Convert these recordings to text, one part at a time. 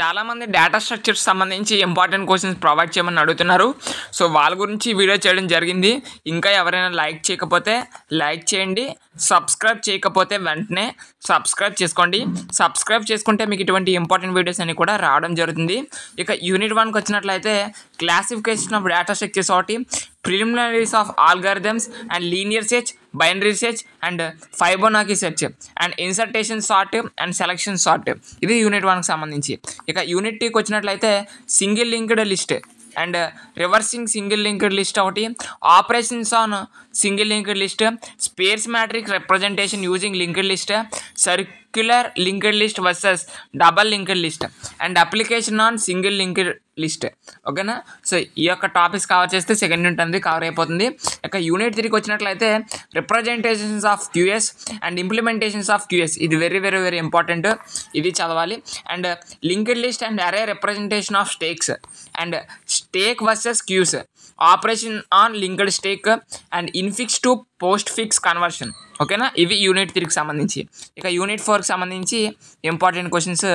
చాలామంది data structures సంబంధించి important questions provide చేయమని అడుగుతున్నారు సో వాళ్ళ గురించి వీడియో చేయడం జరిగింది ఇంకా ఎవరైనా లైక్ చేయకపోతే లైక్ చేయండి సబ్స్క్రైబ్ చేయకపోతే వెంటనే సబ్స్క్రైబ్ చేసుకోండి సబ్స్క్రైబ్ చేసుకుంటే మీకు ఇటువంటి ఇంపార్టెంట్ వీడియోస్ అన్ని కూడా రావడం జరుగుతుంది ఇక యూనిట్ వన్కి వచ్చినట్లయితే క్లాసిఫికేషన్ ఆఫ్ డేటా స్ట్రక్చర్స్ ఒకటి preliminaries of algorithms and linear search binary search and Fibonacci search and insertion sort and selection sort ఇది యూనిట్ వన్కి సంబంధించి ఇక యూనిట్ టీకి వచ్చినట్లయితే single linked list and reversing single linked list ఒకటి operations on single linked list sparse matrix representation using linked list circular linked list versus double linked list and application on single linked list ఓకేనా so ఈ యొక్క topics cover చేస్తే second unit అనేది cover అయిపోతుంది ఇక unit త్రీకి వచ్చినట్లయితే representations of queues and implementations of queues ఇది వెరీ వెరీ వెరీ ఇంపార్టెంట్ ఇది చదవాలి and linked list and array representation of stacks and stack versus queues operation on linked stack and infix to postfix conversion ఓకేనా ఇవి unit త్రీకి సంబంధించి ఇక unit ఫోర్కి సంబంధించి ఇంపార్టెంట్ క్వశ్చన్స్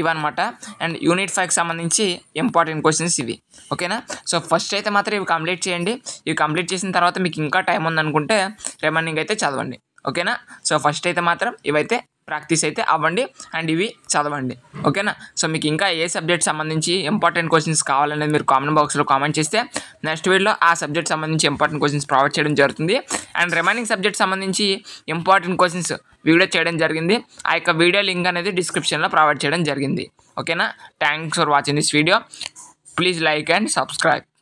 ఇవన్నమాట అండ్ యూనిట్ ఫైవ్కి సంబంధించి ఇంపార్టెంట్ క్వశ్చన్స్ ఇవి ఓకేనా సో ఫస్ట్ అయితే మాత్రం ఇవి కంప్లీట్ చేయండి ఇవి కంప్లీట్ చేసిన తర్వాత మీకు ఇంకా టైం ఉందనుకుంటే రిమైనింగ్ అయితే చదవండి ఓకేనా సో ఫస్ట్ అయితే మాత్రం ఇవైతే ప్రాక్టీస్ అయితే అవ్వండి అండ్ ఇవి చదవండి ఓకేనా సో మీకు ఇంకా ఏ సబ్జెక్ట్ సంబంధించి ఇంపార్టెంట్ క్వశ్చన్స్ కావాలనేది మీరు కామెంట్ బాక్స్లో కామెంట్ చేస్తే నెక్స్ట్ వీడియోలో ఆ సబ్జెక్ట్ సంబంధించి ఇంపార్టెంట్ క్వశ్చన్స్ ప్రొవైడ్ చేయడం జరుగుతుంది అండ్ రిమైనింగ్ సబ్జెక్ట్ సంబంధించి ఇంపార్టెంట్ క్వశ్చన్స్ వీడియో చేయడం జరిగింది ఆ యొక్క వీడియో లింక్ అనేది డిస్క్రిప్షన్లో ప్రొవైడ్ చేయడం జరిగింది ఓకేనా thanks for watching this video please like and subscribe